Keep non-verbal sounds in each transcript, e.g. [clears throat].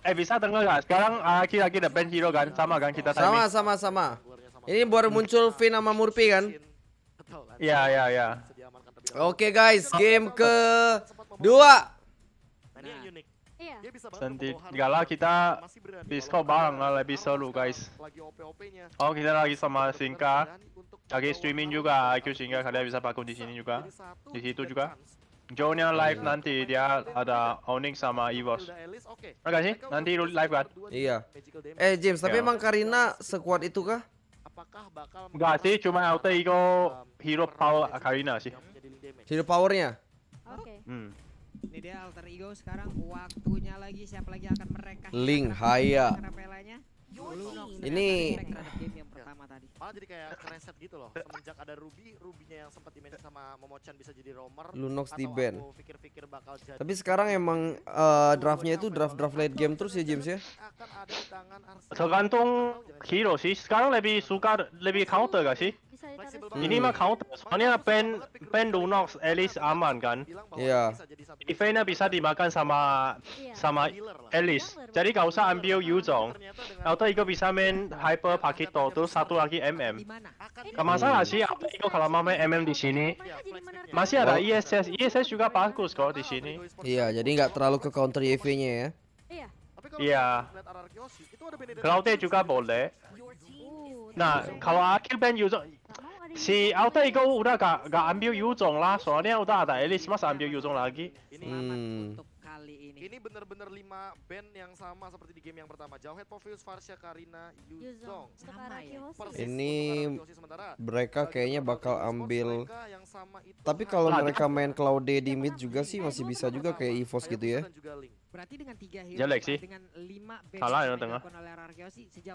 eh bisa dengar nggak? Sekarang Aki ah, lagi ada band hero kan, sama kan kita Sama sama sama. Ini baru muncul V sama Murphy kan? Iya iya iya. Oke guys, game ke dua. Iya. Nanti Sentit kita bisco bareng lah lebih seru guys. Oh kita lagi sama Singka, lagi streaming juga. aku Singka kalian bisa pakai di sini juga, di situ juga. Jonya live nanti dia ada owning sama Evos. Enggak sih? Nanti live kan? Iya. Eh James, tapi iya. emang Karina sekuat itu kah? Apakah bakal? Enggak sih, cuma auto ego hero power Karina sih. Hero powernya? Oke. Okay. Hmm. Ini dia alter ego sekarang waktunya lagi siapa lagi akan mereka Link Haya. Ini Rama tadi. Malah jadi kayak kereset gitu loh. Semenjak ada Ruby, rubinya yang sempat dimainin sama Momochan bisa jadi roamer. Lunox di band. pikir-pikir bakal jadi. Tapi sekarang emang uh, draftnya itu draft-draft late game terus ya James ya. Tergantung hero sih. Sekarang lebih suka lebih counter gak sih? Hmm. Ini mah counter. Soalnya pen pen Lunox at least aman kan? Iya. Yeah. Defender bisa dimakan sama iya. sama Alice. Jadi gak usah ambil Yuzhong. Atau ikut bisa main Hyper Pakito terus satu lagi MM. Gak masalah sih, apa itu kalau mama MM di sini. Masih ada ISS, ISS juga bagus kok di sini. Iya, jadi nggak terlalu ke counter EV-nya ya. Iya. iya. Cloudnya juga boleh. Nah, kalau akhir band user Si auto itu udah gak gak ambil Yuzong lah, soalnya udah ada Elis mas ambil Yuzong lagi. Ini hmm. benar kali ini. Ini bener-bener 5 band yang sama seperti di game yang pertama. head Povius, Farsha, Karina, Yuzong. Ya? Ya? Ini mereka kayaknya bakal ambil. Tapi kalau mereka main Cloud di mid juga sih masih iya, bisa juga kayak EVOS gitu ya. Berarti dengan tiga hero Jelek sih. dengan lima base Salah yang ya, tengah.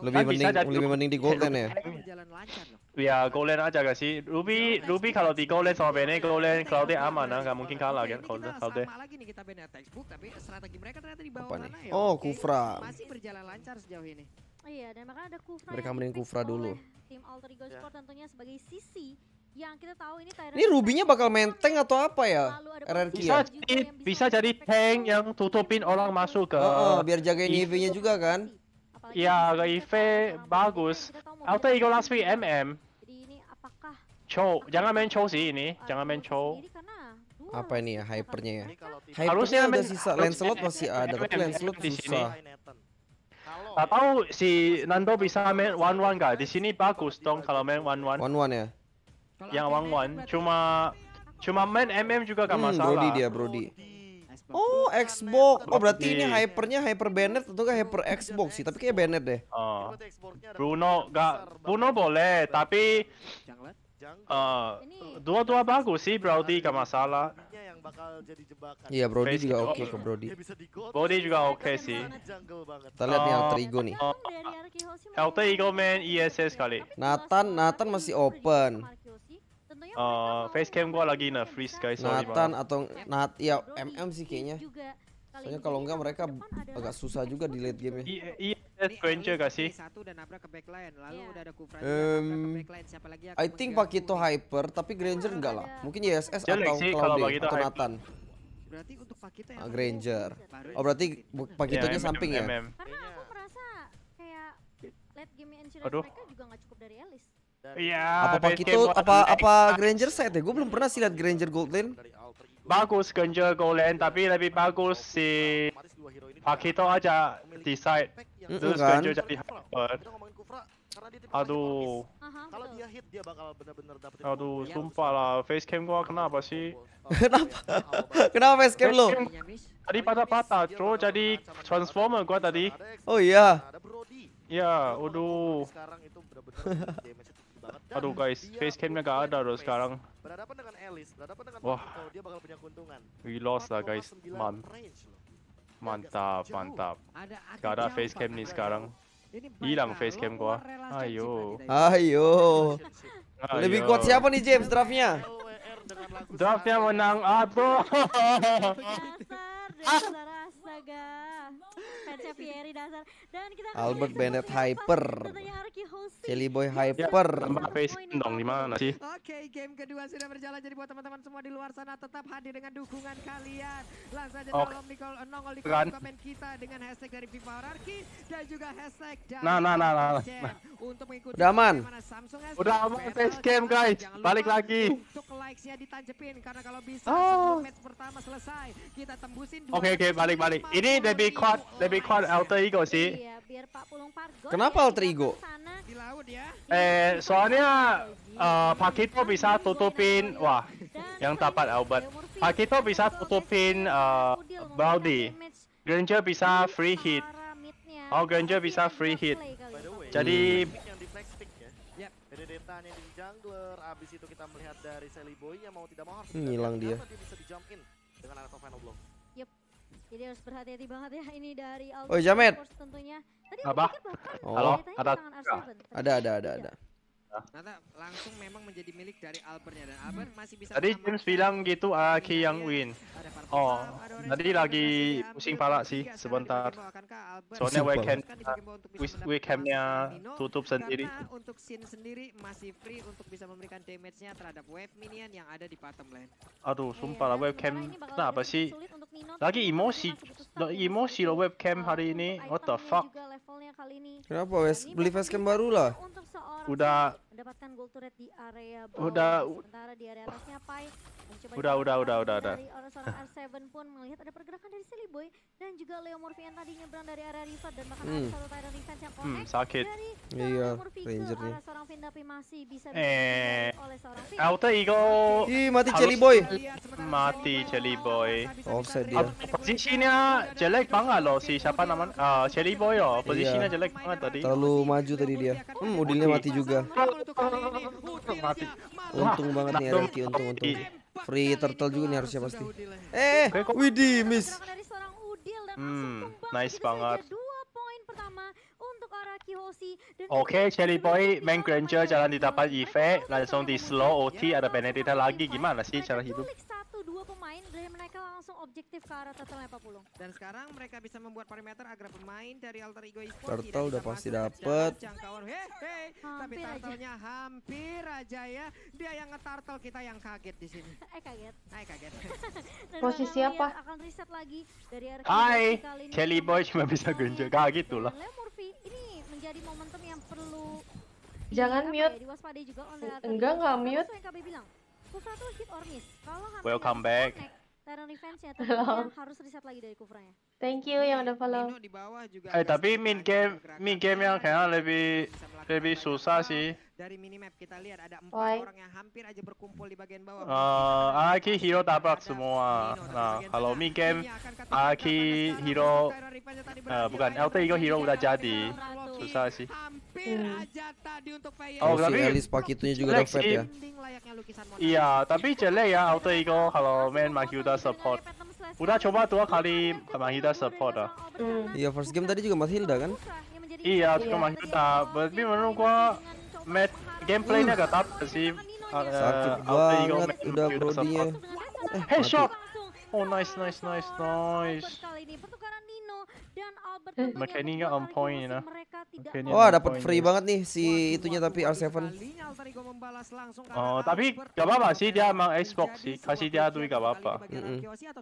lebih mending lebih mending di golden ya. Jalan lancar loh. Ya golden aja gak sih? Ruby iya, Ruby kalau di golden sama Bene iya, golden Cloudy aman lah Gak mungkin kalah kan Cloudy. Sama lagi nih kita Bene textbook tapi strategi mereka ternyata di bawah ya. Oh Kufra. Masih berjalan lancar sejauh ini. Iya dan makanya ada Kufra. Mereka mending Kufra dulu. Tim Alter Ego Sport ya. tentunya sebagai sisi yang kita tahu ini Tyrant Ini rubinya bakal main tank atau apa ya? RRQ bisa, ya? Jadi, bisa jadi tank yang tutupin orang masuk ke oh, oh, biar jagain EV-nya juga kan? Iya, ke EV e bagus. Auto Ego last week MM. Cho, jangan main cho sih ini, jangan main cho. Apa ini ya hypernya ya? Hypernya harusnya ada sisa Lancelot masih ada, tapi Lancelot susah. Tahu si Nando bisa main one one gak? Di sini bagus dong kalau main one one. One one ya yang one one cuma cuma main MM juga gak hmm, masalah. Brody dia Brody. Oh Xbox. Oh, oh berarti ini hypernya hyper banner atau gak hyper iya, Xbox sih? Tapi kayak banner deh. Oh. Iya, Bruno gak Bruno boleh tapi uh, dua-dua bagus sih Brody gak masalah. Iya Brody juga oke okay Brody. Brody juga oke kan sih. Kita lihat nih oh. Alter Ego nih. Alter Ego main ESS kali. Nathan Nathan masih open. Iya, uh, facecam gua lagi nah freeze guys sorry Nathan maaf. atau Nat ya MM sih kayaknya soalnya kalau enggak mereka agak susah juga di late game ya iya Venture iya, gak sih? Satu dan nabrak ke backline, lalu iya. udah ada Kufra um, siapa lagi I think Pakito Hyper, tapi Granger enggak lah. Mungkin YSS atau Cloud ya, atau Nathan. Berarti untuk Pakito yang ah, Granger. Oh berarti Pakitonya nya samping ya? Karena aku merasa kayak late game yang mereka juga nggak cukup dari Alice. Iya. Apa itu apa apa Granger set ya? Gue belum pernah sih lihat Granger Gold Bagus Granger Gold tapi lebih bagus si itu aja decide. Mm Terus kan? Granger jadi hyper. Aduh. Kalau dia hit dia bakal benar-benar dapetin. Aduh, iya, sumpah lah face cam gua kenapa sih? Oh, iya, kenapa? Iya, kenapa face cam lo? Tadi patah-patah, bro. Jadi transformer gua tadi. Oh iya. ya aduh. [laughs] Aduh guys, facecamnya gak ada loh sekarang. Berhadapan dengan Alice, berhadapan dengan Wah. Marco, dia bakal punya keuntungan. We lost lah guys. Man. Mantap, mantap. Gak ada facecam nih sekarang. Hilang facecam gua. Ayo. Ayo. Lebih kuat siapa nih James draftnya? Draftnya menang atau Xavieri dasar dan kita Albert Bennett Hyper Silly Boy Hyper Mbappe dong di mana sih Oke game kedua sudah berjalan jadi buat teman-teman semua di luar sana tetap hadir dengan dukungan kalian langsung aja oh. tolong Nicol nongol di kolom komen kita dengan hashtag dari FIFA Hierarchy dan juga hashtag dari Nah nah nah nah, nah. untuk mengikuti Udah aman Udah aman face game guys balik lagi likes-nya ditanjepin karena kalau bisa oh. match pertama selesai kita tembusin Oke okay, oke okay, balik balik. Ini lebih kuat lebih kuat alter ego sih. Iya, biar Pak Pulung Pargo. Kenapa alter ego? Di laut ya. Iya, eh, soalnya uh, Pak Kito iya, bisa tutupin wah yang dapat Albert. Pak Kito bisa tutupin uh, Baldi. Granger bisa free hit. Oh, Granger bisa free hit. Ya, Jadi hmm jungler. Abis itu kita melihat dari Sally Boy yang mau tidak mau harus hilang dia. dia bisa di dengan Anato Final Blow. Yep. Jadi harus berhati-hati banget ya ini dari Oh, Jamet. Tentunya. Tadi Apa? Halo, ah. ada ada ada ada ada. langsung memang menjadi milik dari Albernya dan Albert hmm. masih bisa Tadi James bilang gitu Aki ah, iya. yang win. Oh. Tadi lagi ya, pusing pala sih sebentar. Soalnya weekend weekendnya kan tutup sendiri. untuk sin sendiri masih free untuk bisa memberikan damage-nya terhadap web minion yang ada di bottom lane. Aduh, sumpah lah webcam kenapa sih? Lagi emosi, emosi lo webcam hari nah, ini. What the fuck? Kenapa wes beli facecam baru lah? Udah mendapatkan gold turret di area bawah. Udah sementara di area atasnya Pai mencoba Udah udah udah udah udah. Orang-orang R7 pun melihat melihat ada pergerakan dari Silly Boy dan juga Leo Murphy yang tadi nyebrang dari area Rifat dan bahkan hmm. ada satu Tyrant defense yang hmm, connect hmm, sakit. dari iya, Leo Murphy ke arah seorang Finn tapi masih bisa eh, oleh seorang Finn Alter Eagle. Ih, mati Jelly Boy. Mati Jelly Boy. Offset dia. Posisinya jelek banget loh si siapa namanya? Uh, Jelly Boy oh. Posisinya jelek banget tadi. Terlalu maju tadi dia. Hmm, Udilnya mati juga. Mati. Untung banget nih Reki, untung untung. Free turtle juga nih harusnya pasti. Ya. Eh, Widi, miss. Hmm, nice banget. Oke, okay, Cherry Boy, main Granger, jalan di depan Ife, langsung di slow OT, ada Benedetta lagi, gimana sih cara hidup? pemain dari mereka langsung objektif ke arah turtle yang pulung. Dan sekarang mereka bisa membuat parameter agar pemain dari alter ego esports turtle udah pasti dapat. Jangkauan hey, hey. tapi turtle-nya hampir aja ya. Dia yang ngetartel kita yang kaget di sini. eh [laughs] kaget. Eh kaget. [laughs] [laughs] Posisi apa? Akan reset lagi dari arah Hai. Kelly Boy cuma bisa gencet kaget gitu lah. Murphy ini menjadi momentum yang perlu Jangan mute. Ya, juga Enggak, enggak mute. Yang KB bilang, Kufra tuh hit or miss. Kalau Welcome back. Connect, defense Revenge ya, tapi harus reset lagi dari Kufranya. Thank you yang udah follow. di bawah juga. Eh tapi min game min game yang kayak lebih lebih susah sih. Dari minimap kita lihat ada empat orang yang hampir aja berkumpul di bagian bawah. Uh, Aki hero tabrak semua. Nah, kalau mid game Aki hero, uh, bukan LT Ego hero udah jadi. Susah sih. Hmm. Oh, oh tapi Alice pakitunya juga udah ya. Iya, tapi jelek ya Auto Ego kalau main Makiuda support. Udah coba tuh kali Bang Hilda support lah. Mm. Iya first game tadi juga Mas Hilda kan? Iya, cuma Mas Hilda. Tapi menurut gua match gameplaynya hmm. gak tap sih. Uh, Sakit banget udah brodinya. Eh, headshot. Oh nice nice nice nice dan Albert hmm. gak on point ya, know. oh dapat free banget nih si itunya tapi R7. Oh, tapi gak apa-apa sih dia emang Xbox sih. Kasih dia duit gak apa-apa.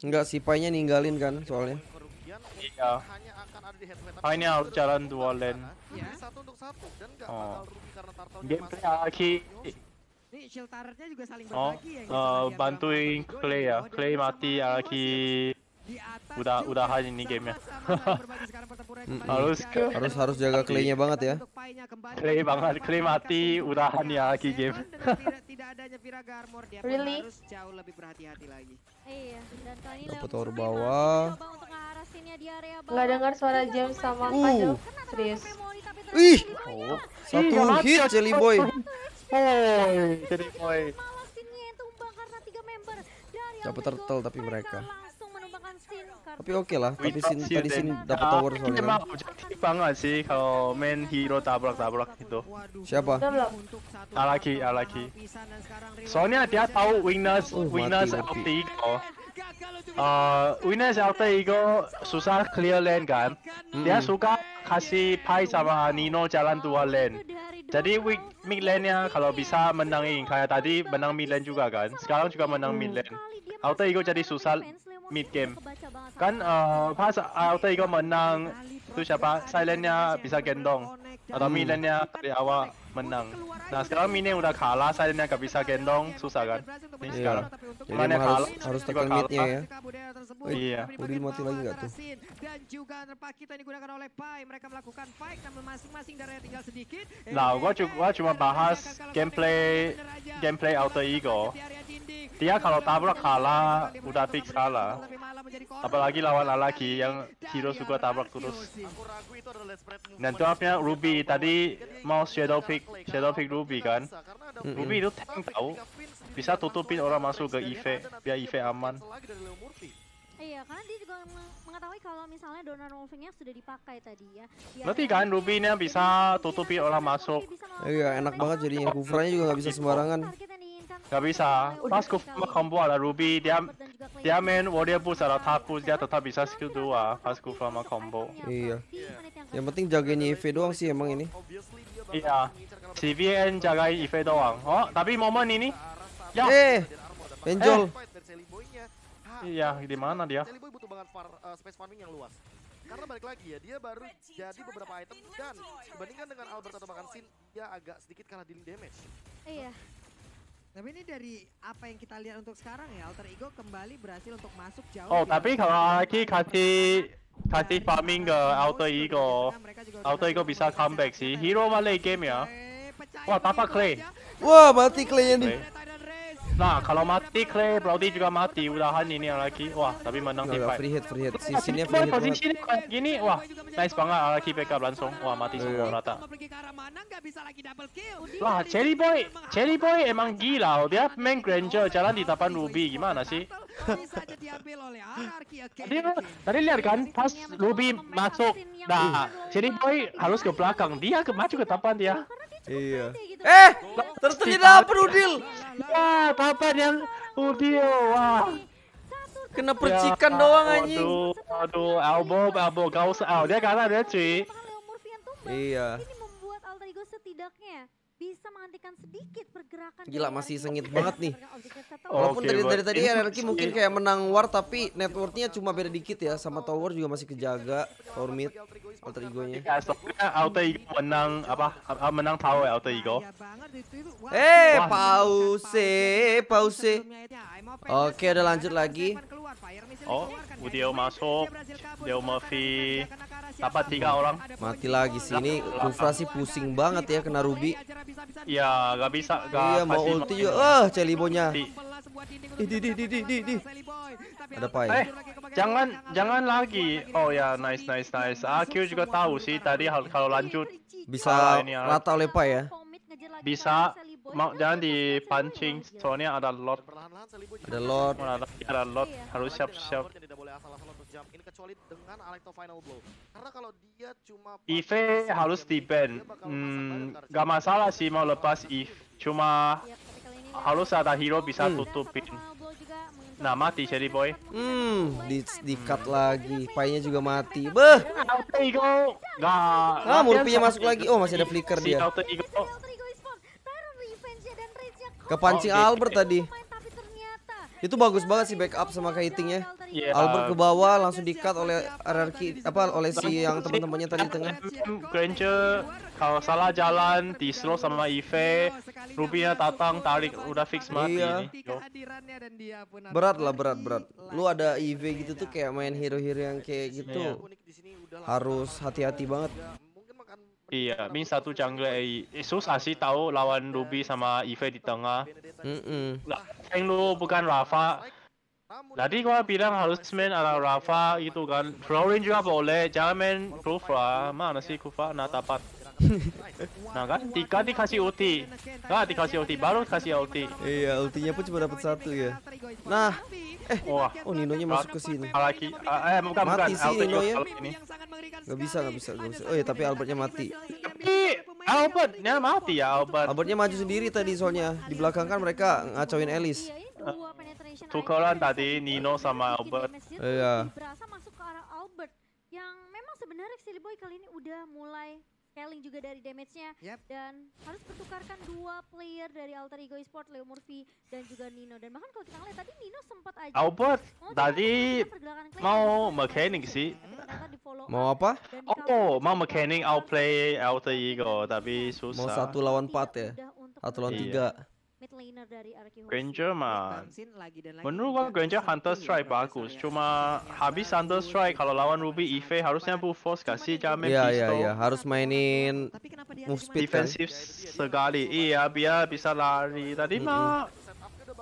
Enggak si Pai-nya ninggalin kan soalnya. Iya. Pai ah, ini harus jalan dua lane. Iya. Oh. Gameplay Aki ini shield juga saling oh, ya. Uh, bantuin Clay ya. Clay mati Aki udah udah hari ini game ya harus harus harus jaga claynya banget ya clay banget clay mati udahan ya lagi game really? jauh lebih berhati-hati lagi iya dan dapat tower ya bawah nggak dengar suara James sama kajo serius ih oh, satu hit Jelly Boy Oh, Jelly Boy dapat turtle tapi mereka tapi oke okay lah tapi sin tadi sini dapat tower ah, soalnya emang objektif banget sih kalau main hero tabrak-tabrak gitu siapa Alaki Alaki soalnya dia tahu winners oh, winners LT ego uh, winners LT ego susah clear lane kan hmm. dia suka kasih Pai sama Nino jalan dua lane jadi mid lane nya kalau bisa menangin kayak tadi menang mid lane juga kan sekarang juga menang mid lane Auto ego jadi susah mid game. Kan uh, pas auto eh, itu menang, itu siapa? Silentnya bisa gendong. Atau hmm. Milennya dari awal menang. Nah sekarang Milen udah kalah, Silentnya gak bisa gendong, susah kan? Ini iya. yeah. sekarang. Jadi kalah, harus, harus tekan midnya ya. Oh, iya. Udah mati lagi nggak tuh? Dan juga nerpa kita digunakan oleh Pai. Mereka melakukan fight namun masing-masing darahnya tinggal sedikit. Nah, gua, cuma, cuma bahas gameplay gameplay auto ego. Dia kalau tabrak kalah, udah fix kalah. Apalagi lawan lagi yang hero juga tabrak terus. Dan jawabnya Ruby tadi mau shadow pick, shadow pick Ruby kan? Ruby itu tank tahu, bisa tutupin orang masuk ke IV, biar IV aman. Iya, karena dia juga mengetahui kalau misalnya donor wolfingnya sudah dipakai tadi ya. Berarti kan Ruby ini bisa tutupi orang masuk. Iya, enak banget jadinya. Kufranya juga nggak bisa sembarangan. Gak bisa. Pas Kufra combo ada Ruby, dia dia main warrior boost ada tapu, dia tetap bisa skill dua. pas Kufra sama combo. Iya. Yang penting jagain IV doang sih emang ini. Iya. Cvn jagain IV doang. Oh, tapi momen ini. Ya. Eh, Benjol. Iya, di mana dia? Jelly Boy butuh banget far, uh, space farming yang luas. Karena balik lagi ya, dia baru jadi beberapa item dan dibandingkan dengan Albert atau bahkan Sin, dia agak sedikit kalah dealing damage. Iya. Tapi ini dari apa yang kita lihat untuk sekarang ya, Alter Ego kembali berhasil untuk masuk jauh. Oh, ya. tapi kalau lagi kasih kasih farming ke Alter Ego, Alter Ego gitu ya, bisa comeback sih. Hero balik game ya. Wah, tapa Clay. Wah, mati Clay-nya nih. Nah, kalau mati Clay, Brody juga mati. Udahan ini lagi. Wah, tapi menang di fight. Free hit, free hit. Si sini free hit. Posisi ini gini. Wah, nice banget lagi backup langsung. Wah, mati iya. semua rata. Wah, Cherry Boy. Cherry Boy emang gila. Dia main Granger jalan di depan Ruby. Gimana sih? tadi, tadi lihat kan pas Ruby masuk. Nah, Cherry Boy harus ke belakang. Dia ke maju ke depan dia. Iya. Gitu. Eh, terus terjadi apa Udil? Ya, wah, papan yang Udil. Wah. Kena ya, percikan ya, doang anjing. Aduh, aduh, elbow, elbow, gak usah. Oh, dia kalah dia cuy. Iya. Ini membuat Alter Ego setidaknya bisa menghentikan sedikit pergerakan gila masih sengit banget nih walaupun okay, tadi dari tadi RRQ mungkin kayak menang war tapi networknya cuma beda dikit ya sama tower juga masih kejaga tower mid alter egonya ya, nya alter ego menang apa menang tower ya, alter ego iya eh pause pause ya, oke udah lanjut kan lagi Oh, Udio masuk. Udio Murphy. Dapat tiga orang. Mati lagi sini. Kufra sih pusing banget ya kena Ruby. Iya, iya, ya, gak bisa. Gak iya, mau ulti juga. Ah, eh, Celibonya. Di di di di di di. Ada pai. Eh, jangan jangan lagi. Oh ya, nice nice nice. AQ juga tahu sih tadi kalau lanjut bisa rata oleh pai ya. Bisa mau jangan dipancing soalnya ada lot ada lot ada, ada lot harus siap siap ini kecuali dengan harus di ban hmm, gak masalah sih mau lepas ife cuma harus ada hero bisa tutupin Nah mati jadi Boy. Hmm, di, di cut lagi. Painya juga mati. Beh. Nah, Murpinya masuk lagi. Oh, masih ada flicker dia kepancing pancing oh, okay, gitu. Albert tadi. Oh, Itu bagus banget sih backup sama kitingnya. Yeah. Iya. Albert ke bawah langsung dikat oleh RRQ apa oleh si yang teman-temannya tadi tengah. Granger kalau salah jalan di slow sama Ive, rupiah tatang tarik udah fix mati iya. Berat lah berat berat. Lu ada Ive gitu tuh kayak main hero-hero yang kayak iya. gitu. Harus hati-hati banget. Iya, min satu jungle AI. Sus asih tahu lawan Ruby sama Eve di tengah. Mm -mm. Lah, yang lu bukan Rafa. Tadi gua bilang harus main ala Rafa itu kan. Florin juga boleh, jangan main Kufa. Mana sih Kufa? Nah dapat. [laughs] nah kan, tiga dikasih ulti. Nah dikasih ulti, baru dikasih ulti. Iya, ultinya pun cuma dapat satu ya. Nah, eh, Wah. oh nya masuk ke sini. Lagi, eh bukan Mati bukan. Mati sih Nino ya? Kan gak bisa, gak bisa, gak bisa. Oh ya, tapi Albertnya mati. Tapi Albertnya mati ya Albert. Albertnya maju sendiri tadi soalnya. Di belakang kan mereka ngacauin Elis. Iya, Tukaran tadi Nino sama Albert. Iya. Berasa masuk ke arah Albert yang memang sebenarnya Silly Boy kali ini udah mulai Keling juga dari damage-nya. Yep. Dan harus bertukarkan dua player dari Alter Ego Esports, Leo Murphy dan juga Nino. Dan bahkan kalau kita lihat tadi Nino sempat aja. Albert, oh, oh tadi mau mechanic sih. Mau apa? Oh, mau mechanic outplay Alter Ego, tapi iya. susah. Mau satu lawan empat ya? Satu lawan iya. tiga mid laner dari Granger mah iya, menurut gua Granger Hunter Strike bagus cuma ya, habis Hunter Strike kalau ya. iya, lawan Ruby ife harusnya bu force kasih jamin iya, pistol iya iya kan? ya, iya harus mainin move speed defensif sekali iya biar bisa lari tadi mah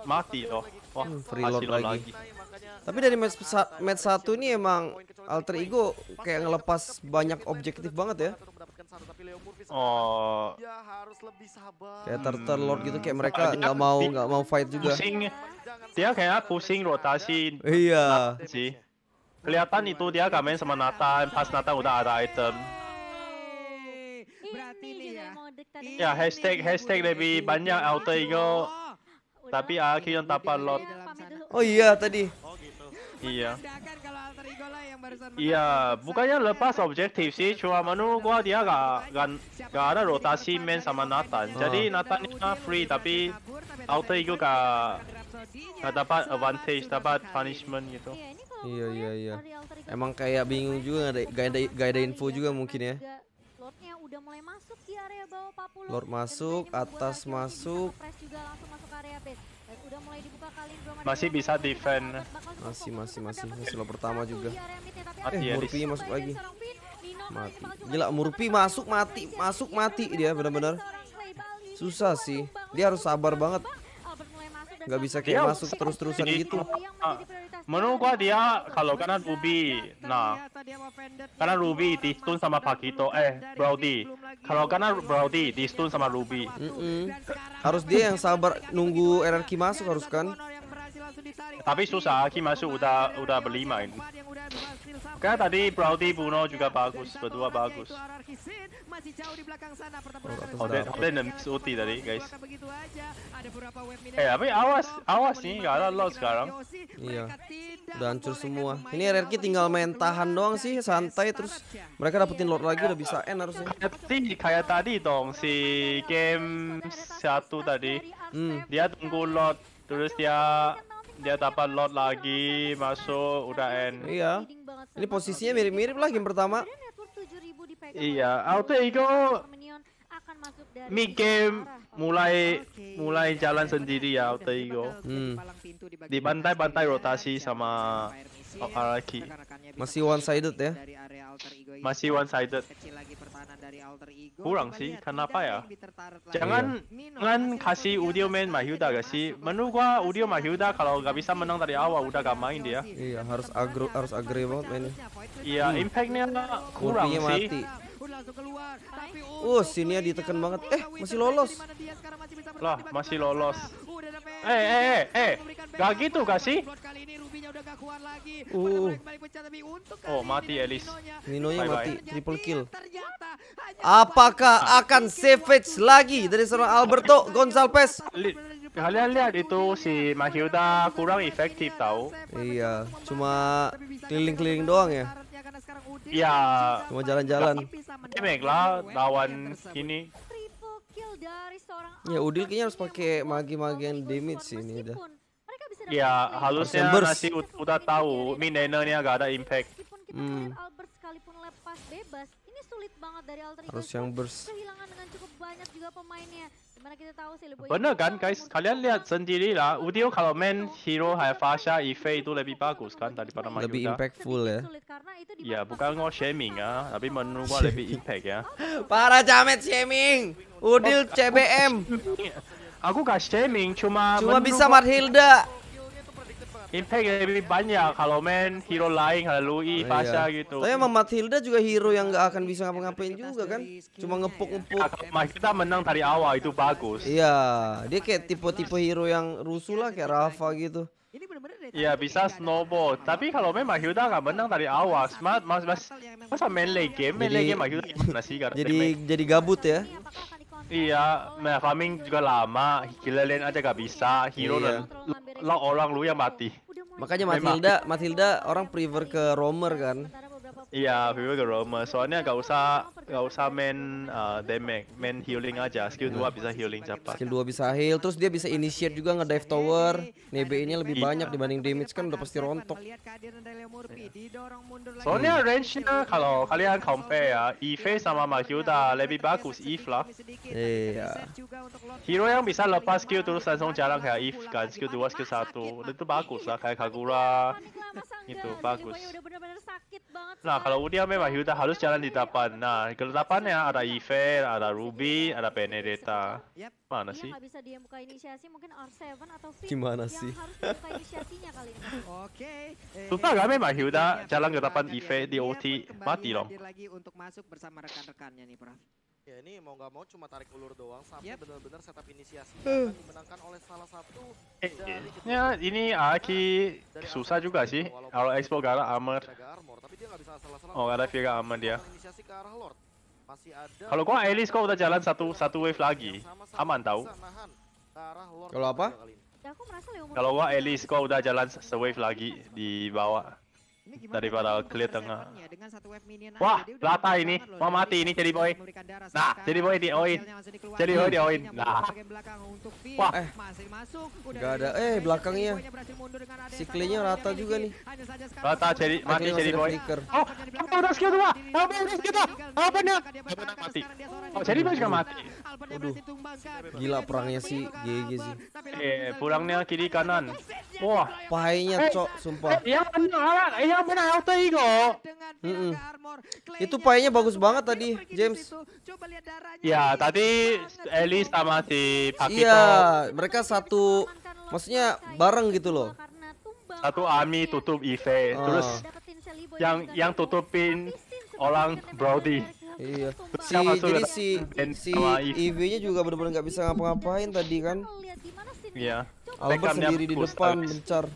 mati loh wah hmm, lagi. tapi dari match match satu ini emang alter ego kayak ngelepas banyak objektif banget ya Kan, oh. dia harus lebih sabar. Kayak Turtle Lord gitu kayak hmm. mereka nggak mau nggak mau fight juga. Pusing. Dia kayak pusing rotasi. Iya. Nah, sih. Kelihatan itu dia main sama Nathan, pas Nathan udah ada item. Berarti ya. ini ya. Ya hashtag hashtag lebih banyak auto ego. Tapi akhirnya tanpa lot. Oh iya tadi. Oh gitu. Iya. Iya, bukannya lepas objektif sih, cuma menu gua dia gak, gak, gak ada rotasi main sama Nathan. Jadi Nathan free tapi auto itu gak, dapat advantage, dapat punishment gitu. Iya iya iya. iya. Emang kayak bingung kan juga gak ada, gak ada, gak ada info juga mungkin ya. Lordnya udah mulai masuk di area bawah Lord masuk, atas masuk. Juga langsung masuk area Udah mulai dibuka kali Masih bisa defend. Masih masih masih masih lo pertama juga. Mati eh, masuk lagi. Kan mati. Gila Murpi masuk mati, masuk mati dia benar-benar. Susah sih. Dia harus sabar banget nggak bisa kayak ya, masuk iya, terus-terusan iya, gitu. Uh, menurut gua dia kalau karena Ruby, nah karena Ruby di stun sama Pakito, eh Brody. Kalau karena Brody di stun sama Ruby. Mm -mm. Harus dia yang sabar nunggu RRQ masuk harus kan? Tapi susah, Aki masuk udah udah berlima ini. Karena tadi prouty Bruno juga bagus, berdua bagus. Hoden, oke, dan Mix ulti tadi guys. Eh tapi awas, awas nih gak ada loss sekarang. Iya, udah hancur semua. Ini RRQ tinggal main tahan doang sih, santai terus mereka dapetin iya. lot lagi udah bisa end harusnya. Tapi iya. eh, kayak tadi dong si game satu tadi, hmm. dia tunggu lot terus dia dia dapat lot lagi masuk udah end. Iya. Ini posisinya mirip-mirip lah iya, game pertama. Iya, auto ego mi game mulai mulai jalan sendiri ya auto ego. Hmm. Di pantai bantai rotasi sama Okaraki. Masih one sided ya? Masih one sided. Kurang sih, kenapa ya? Jangan kan kasih Udio main Mahyuda gak sih? Menurut gua Udio Mahyuda kalau gak bisa menang dari awal udah gak main dia. Iya, harus agro harus agre banget mainnya. Iya, impactnya kurang sih keluar. Uh, sini ya ditekan banget. Eh, masih lolos. Lah, masih lolos. Eh, eh, eh, eh. Gak gitu gak sih? Uh. Oh, mati Elis. Ninonya mati. Triple kill. Apakah akan savage lagi dari seorang Alberto Gonzalez? Kalian lihat itu si Mahyuda kurang efektif tahu. Iya, cuma keliling-keliling doang ya. Iya. Cuma jalan-jalan. Ini Megla lawan sini. Ya Udil kayaknya harus pakai magi yang damage sih ini dah. Ya halusnya masih udah tahu Minenernya gak ada impact. Hmm. Harus yang burst banyak juga pemainnya. Dimana kita tahu sih lebih Bener kan guys? Kalian lihat sendiri lah. Udio kalau main hero kayak Fasha, Ife itu lebih bagus kan daripada Mayuda. Lebih impactful ya. Ya bukan ngomong shaming ya, tapi menurut gua lebih impact ya. [laughs] Para jamet shaming. Udil CBM. Oh, aku [laughs] gak shaming, cuma Cuma bisa Marhilda. Impact lebih banyak kalau main hero lain kalau Louis, oh, iya. Pasha iya. gitu. Tapi emang Matilda juga hero yang nggak akan bisa ngapa-ngapain juga kan? Cuma ngepuk-ngepuk. Ya, kita menang dari awal itu bagus. Iya, dia kayak tipe-tipe hero yang rusuh lah kayak Rafa gitu. Iya bisa snowball, tapi kalau main Matilda nggak menang dari awal, smart mas mas masa main late game, main late game Hilda gimana sih? Jadi jadi gabut ya. Iya, nah farming juga lama, gila lain aja gak bisa, hero iya. dan orang lu yang mati. Makanya Matilda, Matilda orang prefer ke roamer kan. Iya, Viva ke Roma. Soalnya gak usah gak usah main uh, damage, main healing aja. Skill 2 iya. bisa healing cepat. Skill 2 bisa heal, terus dia bisa initiate juga ngedive tower. nebe ini lebih iya. banyak dibanding damage kan udah pasti iya. rontok. Soalnya range-nya kalau kalian compare ya, Eve sama Makyuda lebih bagus Eve lah. Iya. Hero yang bisa lepas skill terus langsung jalan kayak Eve kan, skill 2, skill 1. Itu bagus lah kayak Kagura, itu bagus. Nah, kalau Udia memang Hyuda harus jalan di depan. Nah, ke depannya iya. ada Iver, ada iya, Ruby, iya, ada Benedetta. Mana sih? Dia nggak bisa dia buka inisiasi, mungkin R7 atau V Gimana sih? harus buka inisiasinya kali ini. [laughs] Oke. Eh, Susah gak memang Hyuda ya, jalan ke depan Iver di OT mati dong. Lagi untuk masuk bersama rekan-rekannya nih, Prof. Ya ini mau nggak mau cuma tarik ulur doang sampai yep. benar-benar setup inisiasi uh. akan dimenangkan oleh salah satu eh, eh. ya ini Aki susah juga sih kalau Expo gara armor. armor tapi dia Oh ada Vega armor dia. Kalau gua Elis kok ya, udah jalan satu satu wave lagi. Aman tau Kalau apa? Kalau gua Elis kok udah jalan se wave lagi di bawah. Ini gimana daripada ya, kelihatan tengah. Dengan satu web minion Wah, lata ini kan mau mati ini jadi boy. nah, jadi boy di oin. Jadi boy di oin. Nah. Wah, masih masuk. Enggak Gak ada eh belakangnya. Siklinya rata juga nih. Rata jadi mati jadi boy. Oh, apa udah skill dua? Apa udah skill dua? Apa nih? mati? Oh, jadi boy juga mati. Aduh, gila perangnya sih GG sih. Eh, pulangnya kiri kanan. Wah, pahanya eh, cok, sumpah. Eh, yang benar, ah, yang benar auto ego. Itu pahanya bagus banget tadi, James. Ya, tadi Elise sama si Pakito. Iya, mereka satu maksudnya bareng gitu loh satu Ami tutup Ife ah. terus yang yang tutupin orang Brody iya si jadi si si IV-nya juga benar-benar nggak bisa ngapa-ngapain tadi kan iya Albert sendiri di depan mencar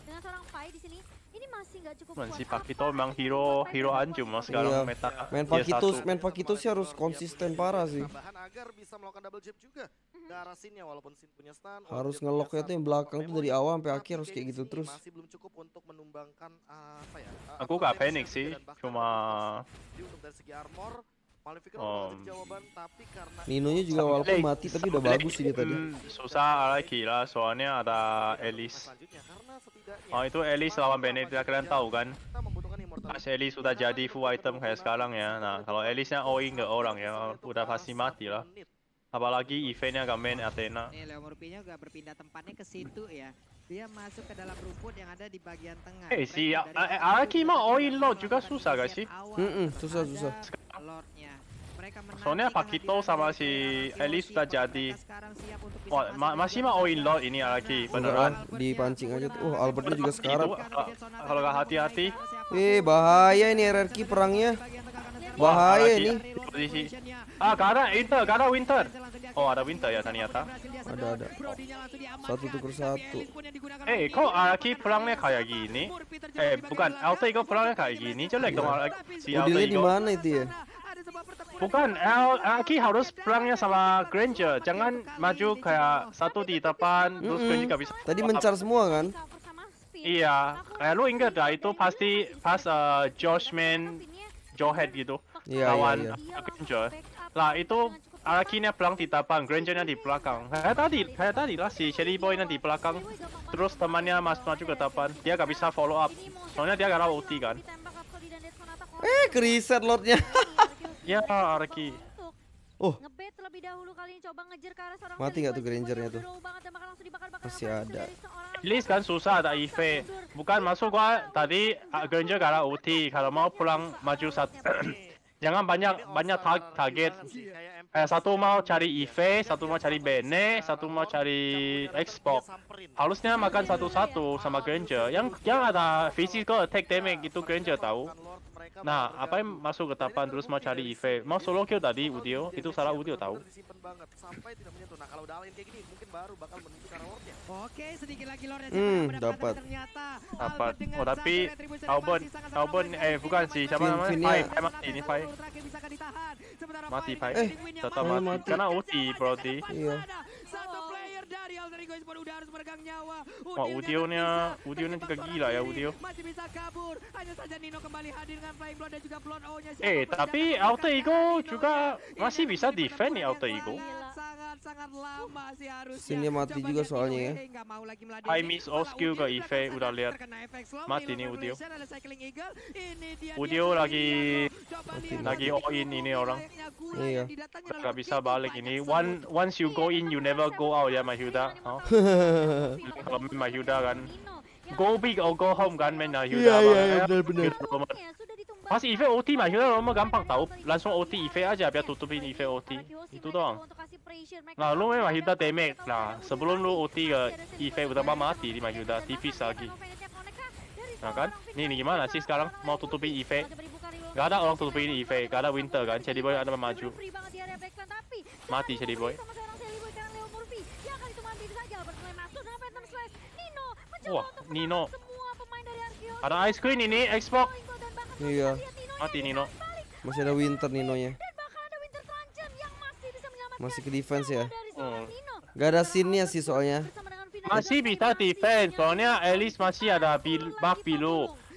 Man, si Pakito memang hero hero anjum mas iya. sekarang iya. meta. Main Pakito, main Pakito sih harus konsisten parah sih. Agar bisa melakukan double juga ke ya, walaupun sin punya stun harus ngeloknya tuh yang belakang tuh dari awal sampai akhir harus kayak gitu terus masih belum cukup untuk menumbangkan eh, apa ya eh, aku gak panik sih cuma untuk dari segi armor oh. Ninonya juga walaupun mati tapi udah bagus sih dia tadi. Hmm, susah lagi lah soalnya ada Elise. Oh itu Elise lawan Benedicta kalian tahu kan? Pas Elis sudah jadi full item kayak sekarang ya. Nah kalau Elise nya owing ke orang ya udah pasti mati lah. Apalagi eventnya gak main Athena. Nih eh, Leomorpinya gak berpindah tempatnya ke situ ya. Dia masuk ke dalam rumput yang ada di bagian tengah. Eh si Araki eh, mah oil lord juga susah gak sih? Hmm, susah susah. Lordnya. Soalnya Pakito sama si Elis sudah jadi. ma masih mah oil Lord ini Araki, beneran. Dipancing aja tuh. Oh, Albertnya juga sekarang. Kalau gak hati-hati. Eh, bahaya ini RRQ perangnya. Bahaya ini. Ah, karena Winter, karena Winter. Oh ada Winter ya ternyata. Ada ada. Satu tuker satu. Eh kok Araki perangnya kayak gini? Eh bukan Alter Ego perangnya kayak gini jelek yeah. dong Araki. Si Udilnya di mana itu ya? Bukan El Araki harus perangnya sama Granger. Jangan maju kayak satu di depan terus Granger gak bisa. Tadi mencar semua kan? Iya, kayak lu ingat dah itu pasti pas uh, eh, main Jawhead gitu yeah, lawan yeah, yeah. Granger. Lah itu Arakinya pelang di depan, Grangernya di belakang. Kayak tadi, kayak tadi lah si Cherry Boy di belakang. Terus temannya Mas maju ke depan. Dia gak bisa follow up. Soalnya dia gak ulti kan. Eh, keriset lordnya. [laughs] ya, Araki. Oh. Mati nggak tuh Grangernya tuh? Masih ada. List kan susah ada IV. Bukan masuk gua tadi ah, Granger gak gara ulti. Kalau mau pulang maju satu. [clears throat] Jangan banyak banyak target eh, satu mau cari IV, satu mau cari Bene, satu mau cari Xbox. Harusnya makan satu-satu sama Granger. Yang yang ada physical attack damage itu Granger tahu. Nah, apa yang masuk ke tapan terus mau cari IV? Mau solo kill tadi Udio, itu salah Udio tahu. banget Oke, sedikit lagi lordnya hmm, dapat. Oh, tapi Auburn Auburn eh bukan sih, siapa namanya? Five, mati ini Five. Mati Five. Eh, tetap mati. Karena ulti Brody. Iya. kepada udara harus meregang nyawa. Udil Wah, Udio nya, Udio nya juga gila ya Udio. Masih bisa kabur. Hanya saja Nino kembali hadir dengan flying blood dan juga blood O-nya. Eh, tapi Auto Ego juga masih bisa defend ya, nih Auto Ego. sangat lama sih harusnya. Sini mati juga soalnya ya. I miss off ke Ife udah lihat. Mati nih Udio. Udio lagi lagi all in ini orang. Iya. Gak bisa balik ini. One once you iya, go in you never go out ya Mahyuda. Oh. [laughs] Kalau Mahyuda kan. Go big or go home kan main Mahyuda. Iya iya, iya benar benar. Gitu, masih efek OT majunya lama gampang tau langsung OT efek aja biar tutupin efek OT itu doang nah lu memang Hilda damage lah. sebelum lu OT ke udah utama mati di Mahuda tipis lagi nah kan ini, ini gimana sih sekarang mau tutupin efek gak ada orang tutupin efek gak ada winter kan Cherry Boy ada maju mati Cherry Boy Wah, Nino. Ada ice cream ini, Xbox. Iya. Mati Nino. Masih ada Winter Nino ya. Masih ke defense ya. Hmm. Oh. Gak ada scene-nya sih soalnya. Masih bisa defense, soalnya Elise masih ada bil bak pilu.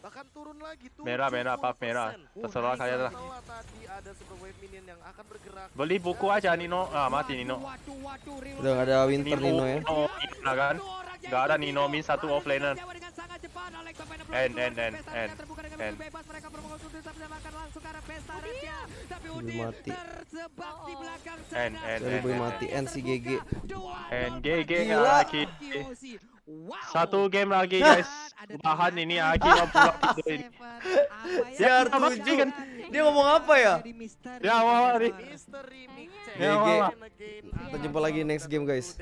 bahkan turun lagi tuh merah merah pap merah terserah kalian lah beli buku aja Nino ah mati Nino udah ada winter ya? Nino, Nino ya Nino nah kan gak ada Nino min satu offlaner N N N N N. mati N N N mati, N si GG N GG lagi. Satu game lagi guys. Bahan ini akhirnya pulang gitu ini. Ya, ya? ya? tujuh. Ya? Kan? Dia ngomong apa ya? Dia awal hari. Misteri Kita jumpa lagi next game guys.